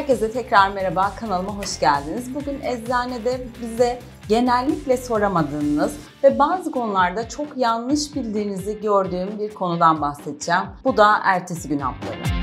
Herkese tekrar merhaba, kanalıma hoş geldiniz. Bugün eczanede bize genellikle soramadığınız ve bazı konularda çok yanlış bildiğinizi gördüğüm bir konudan bahsedeceğim. Bu da ertesi gün hapları.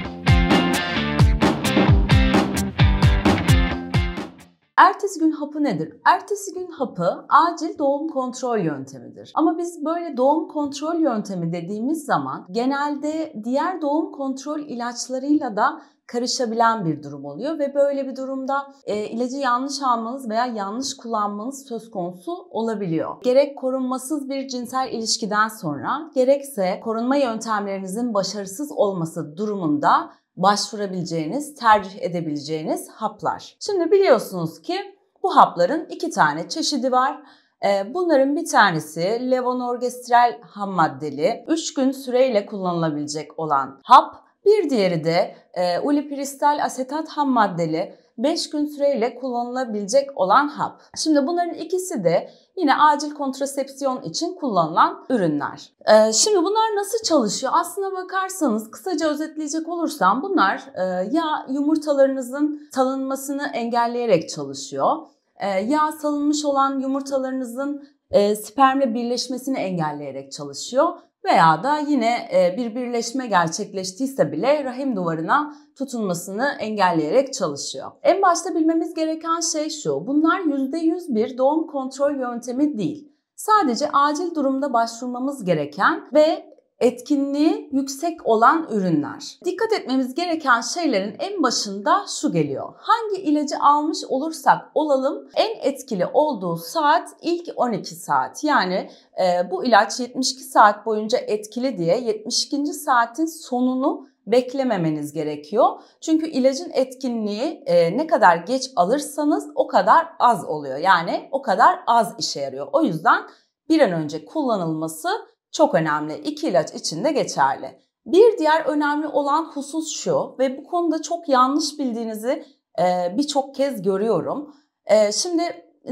Ertesi gün hapı nedir? Ertesi gün hapı acil doğum kontrol yöntemidir. Ama biz böyle doğum kontrol yöntemi dediğimiz zaman genelde diğer doğum kontrol ilaçlarıyla da karışabilen bir durum oluyor ve böyle bir durumda e, ilacı yanlış almanız veya yanlış kullanmanız söz konusu olabiliyor. Gerek korunmasız bir cinsel ilişkiden sonra gerekse korunma yöntemlerinizin başarısız olması durumunda başvurabileceğiniz, tercih edebileceğiniz haplar. Şimdi biliyorsunuz ki bu hapların iki tane çeşidi var. Ee, bunların bir tanesi levonorgestrel ham maddeli 3 gün süreyle kullanılabilecek olan hap. Bir diğeri de e, ulipristal asetat ham maddeli 5 gün süreyle kullanılabilecek olan hap. Şimdi bunların ikisi de yine acil kontrasepsiyon için kullanılan ürünler. Ee, şimdi bunlar nasıl çalışıyor? Aslına bakarsanız kısaca özetleyecek olursam bunlar e, ya yumurtalarınızın salınmasını engelleyerek çalışıyor. E, ya salınmış olan yumurtalarınızın e, spermle birleşmesini engelleyerek çalışıyor veya da yine e, bir birleşme gerçekleştiyse bile rahim duvarına tutunmasını engelleyerek çalışıyor. En başta bilmemiz gereken şey şu, bunlar %100 bir doğum kontrol yöntemi değil. Sadece acil durumda başvurmamız gereken ve etkinliği yüksek olan ürünler. Dikkat etmemiz gereken şeylerin en başında şu geliyor. Hangi ilacı almış olursak olalım en etkili olduğu saat ilk 12 saat. Yani e, bu ilaç 72 saat boyunca etkili diye 72. saatin sonunu beklememeniz gerekiyor. Çünkü ilacın etkinliği e, ne kadar geç alırsanız o kadar az oluyor. Yani o kadar az işe yarıyor. O yüzden bir an önce kullanılması çok önemli. İki ilaç için de geçerli. Bir diğer önemli olan husus şu ve bu konuda çok yanlış bildiğinizi e, birçok kez görüyorum. E, şimdi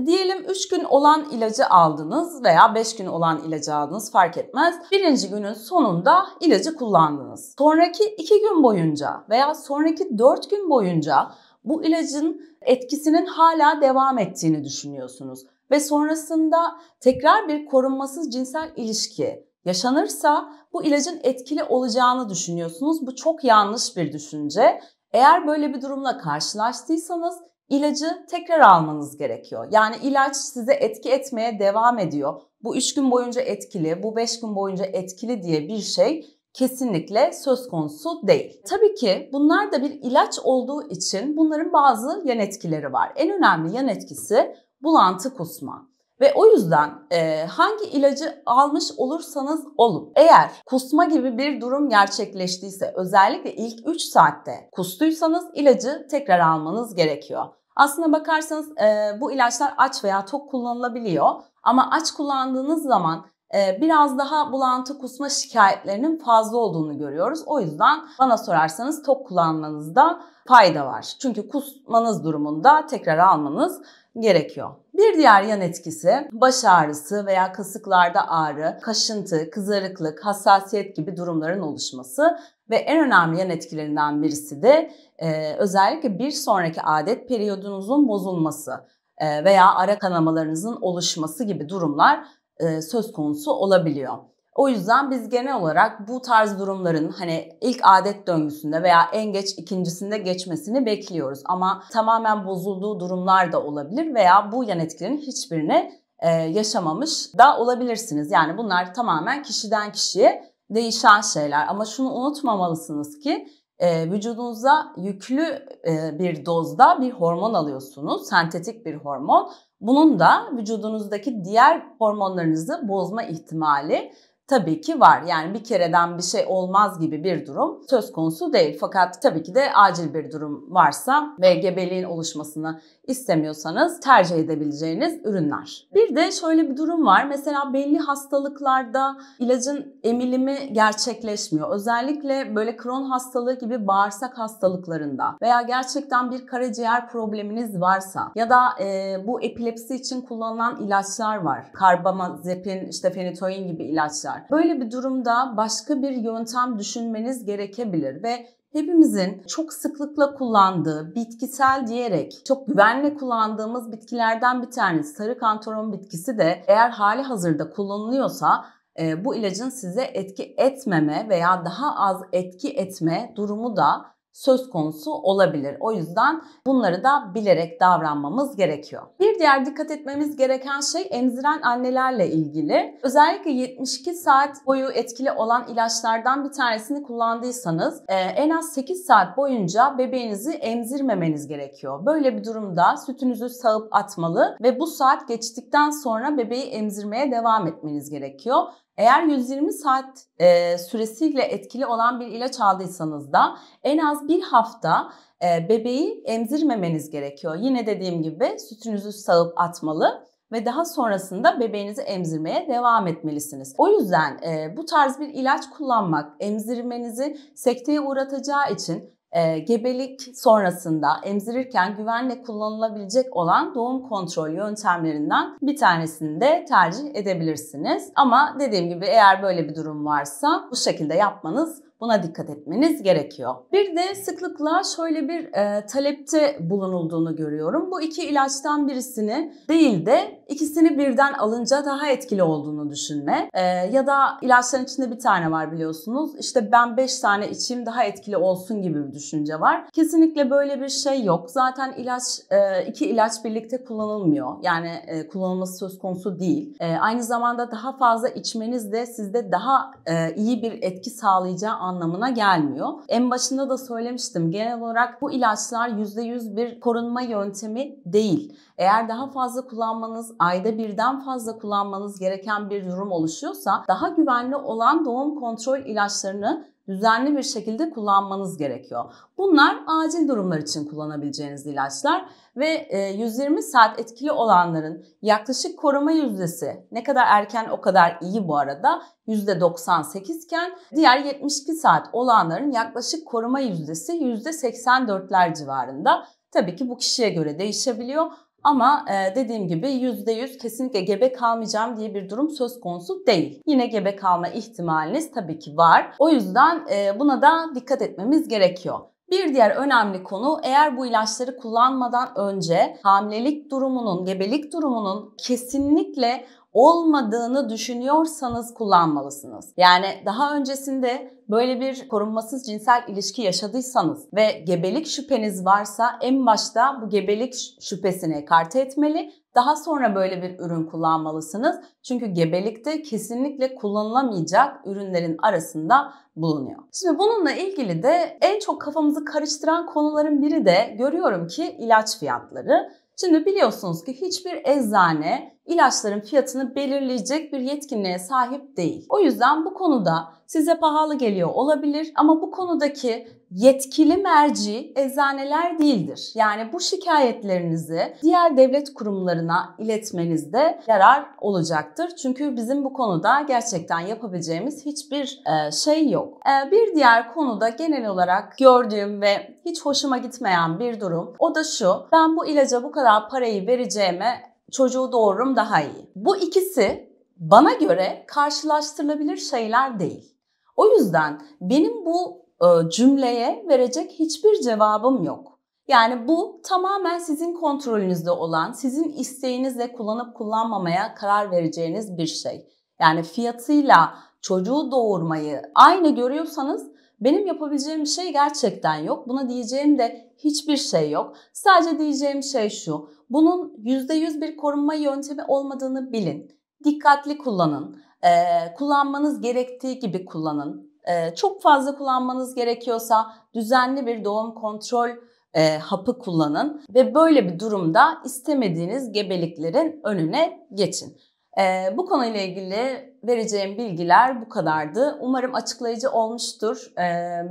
Diyelim 3 gün olan ilacı aldınız veya 5 gün olan ilacı aldınız fark etmez. Birinci günün sonunda ilacı kullandınız. Sonraki 2 gün boyunca veya sonraki 4 gün boyunca bu ilacın etkisinin hala devam ettiğini düşünüyorsunuz. Ve sonrasında tekrar bir korunmasız cinsel ilişki yaşanırsa bu ilacın etkili olacağını düşünüyorsunuz. Bu çok yanlış bir düşünce. Eğer böyle bir durumla karşılaştıysanız ilacı tekrar almanız gerekiyor. Yani ilaç size etki etmeye devam ediyor. Bu 3 gün boyunca etkili, bu 5 gün boyunca etkili diye bir şey kesinlikle söz konusu değil. Tabii ki bunlar da bir ilaç olduğu için bunların bazı yan etkileri var. En önemli yan etkisi bulantı kusma. Ve o yüzden e, hangi ilacı almış olursanız olun. Eğer kusma gibi bir durum gerçekleştiyse özellikle ilk 3 saatte kustuysanız ilacı tekrar almanız gerekiyor. Aslına bakarsanız e, bu ilaçlar aç veya tok kullanılabiliyor. Ama aç kullandığınız zaman ee, biraz daha bulantı kusma şikayetlerinin fazla olduğunu görüyoruz. O yüzden bana sorarsanız tok kullanmanızda fayda var. Çünkü kusmanız durumunda tekrar almanız gerekiyor. Bir diğer yan etkisi baş ağrısı veya kasıklarda ağrı, kaşıntı, kızarıklık, hassasiyet gibi durumların oluşması ve en önemli yan etkilerinden birisi de e, özellikle bir sonraki adet periyodunuzun bozulması e, veya ara kanamalarınızın oluşması gibi durumlar e, söz konusu olabiliyor. O yüzden biz genel olarak bu tarz durumların hani ilk adet döngüsünde veya en geç ikincisinde geçmesini bekliyoruz. Ama tamamen bozulduğu durumlar da olabilir veya bu yan etkilerin hiçbirini e, yaşamamış da olabilirsiniz. Yani bunlar tamamen kişiden kişiye değişen şeyler. Ama şunu unutmamalısınız ki e, vücudunuza yüklü e, bir dozda bir hormon alıyorsunuz. Sentetik bir hormon. Bunun da vücudunuzdaki diğer hormonlarınızı bozma ihtimali tabii ki var. Yani bir kereden bir şey olmaz gibi bir durum söz konusu değil. Fakat tabii ki de acil bir durum varsa ve gebeliğin oluşmasını istemiyorsanız tercih edebileceğiniz ürünler. Bir de şöyle bir durum var. Mesela belli hastalıklarda ilacın emilimi gerçekleşmiyor. Özellikle böyle kron hastalığı gibi bağırsak hastalıklarında veya gerçekten bir karaciğer probleminiz varsa ya da e, bu epilepsi için kullanılan ilaçlar var. Karbamazepin, işte fenitoin gibi ilaçlar arkadaşlar. Böyle bir durumda başka bir yöntem düşünmeniz gerekebilir ve Hepimizin çok sıklıkla kullandığı, bitkisel diyerek çok güvenle kullandığımız bitkilerden bir tanesi sarı kantaron bitkisi de eğer hali hazırda kullanılıyorsa e, bu ilacın size etki etmeme veya daha az etki etme durumu da söz konusu olabilir. O yüzden bunları da bilerek davranmamız gerekiyor. Bir diğer dikkat etmemiz gereken şey emziren annelerle ilgili. Özellikle 72 saat boyu etkili olan ilaçlardan bir tanesini kullandıysanız e, en az 8 saat boyunca bebeğinizi emzirmemeniz gerekiyor. Böyle bir durumda sütünüzü sağıp atmalı ve bu saat geçtikten sonra bebeği emzirmeye devam etmeniz gerekiyor. Eğer 120 saat e, süresiyle etkili olan bir ilaç aldıysanız da en az bir hafta e, bebeği emzirmemeniz gerekiyor. Yine dediğim gibi sütünüzü sağıp atmalı ve daha sonrasında bebeğinizi emzirmeye devam etmelisiniz. O yüzden e, bu tarz bir ilaç kullanmak emzirmenizi sekteye uğratacağı için e, gebelik sonrasında emzirirken güvenle kullanılabilecek olan doğum kontrol yöntemlerinden bir tanesini de tercih edebilirsiniz. Ama dediğim gibi eğer böyle bir durum varsa bu şekilde yapmanız Buna dikkat etmeniz gerekiyor. Bir de sıklıkla şöyle bir e, talepte bulunulduğunu görüyorum. Bu iki ilaçtan birisini değil de ikisini birden alınca daha etkili olduğunu düşünme. E, ya da ilaçların içinde bir tane var biliyorsunuz. İşte ben 5 tane içeyim daha etkili olsun gibi bir düşünce var. Kesinlikle böyle bir şey yok. Zaten ilaç e, iki ilaç birlikte kullanılmıyor. Yani e, kullanılması söz konusu değil. E, aynı zamanda daha fazla içmeniz de sizde daha e, iyi bir etki sağlayacağı anlamına gelmiyor. En başında da söylemiştim genel olarak bu ilaçlar %100 bir korunma yöntemi değil. Eğer daha fazla kullanmanız, ayda birden fazla kullanmanız gereken bir durum oluşuyorsa daha güvenli olan doğum kontrol ilaçlarını düzenli bir şekilde kullanmanız gerekiyor. Bunlar acil durumlar için kullanabileceğiniz ilaçlar ve 120 e, saat etkili olanların yaklaşık koruma yüzdesi ne kadar erken o kadar iyi bu arada %98 iken diğer 72 saat olanların yaklaşık koruma yüzdesi %84'ler civarında. Tabii ki bu kişiye göre değişebiliyor ama e, dediğim gibi %100 kesinlikle gebe kalmayacağım diye bir durum söz konusu değil. Yine gebe kalma ihtimaliniz tabii ki var. O yüzden e, buna da dikkat etmemiz gerekiyor. Bir diğer önemli konu eğer bu ilaçları kullanmadan önce hamilelik durumunun, gebelik durumunun kesinlikle olmadığını düşünüyorsanız kullanmalısınız. Yani daha öncesinde böyle bir korunmasız cinsel ilişki yaşadıysanız ve gebelik şüpheniz varsa en başta bu gebelik şüphesini ekarte etmeli daha sonra böyle bir ürün kullanmalısınız. Çünkü gebelikte kesinlikle kullanılamayacak ürünlerin arasında bulunuyor. Şimdi bununla ilgili de en çok kafamızı karıştıran konuların biri de görüyorum ki ilaç fiyatları. Şimdi biliyorsunuz ki hiçbir eczane ilaçların fiyatını belirleyecek bir yetkinliğe sahip değil. O yüzden bu konuda size pahalı geliyor olabilir ama bu konudaki yetkili merci eczaneler değildir. Yani bu şikayetlerinizi diğer devlet kurumlarına iletmenizde yarar olacaktır. Çünkü bizim bu konuda gerçekten yapabileceğimiz hiçbir e, şey yok. E, bir diğer konuda genel olarak gördüğüm ve hiç hoşuma gitmeyen bir durum o da şu. Ben bu ilaca bu kadar parayı vereceğime çocuğu doğururum daha iyi. Bu ikisi bana göre karşılaştırılabilir şeyler değil. O yüzden benim bu e, cümleye verecek hiçbir cevabım yok. Yani bu tamamen sizin kontrolünüzde olan, sizin isteğinizle kullanıp kullanmamaya karar vereceğiniz bir şey. Yani fiyatıyla çocuğu doğurmayı aynı görüyorsanız benim yapabileceğim bir şey gerçekten yok. Buna diyeceğim de hiçbir şey yok. Sadece diyeceğim şey şu. Bunun %100 bir korunma yöntemi olmadığını bilin. Dikkatli kullanın. Ee, kullanmanız gerektiği gibi kullanın. Ee, çok fazla kullanmanız gerekiyorsa düzenli bir doğum kontrol e, hapı kullanın ve böyle bir durumda istemediğiniz gebeliklerin önüne geçin. E, bu konuyla ilgili vereceğim bilgiler bu kadardı. Umarım açıklayıcı olmuştur. E,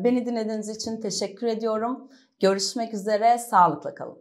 beni dinlediğiniz için teşekkür ediyorum. Görüşmek üzere, sağlıkla kalın.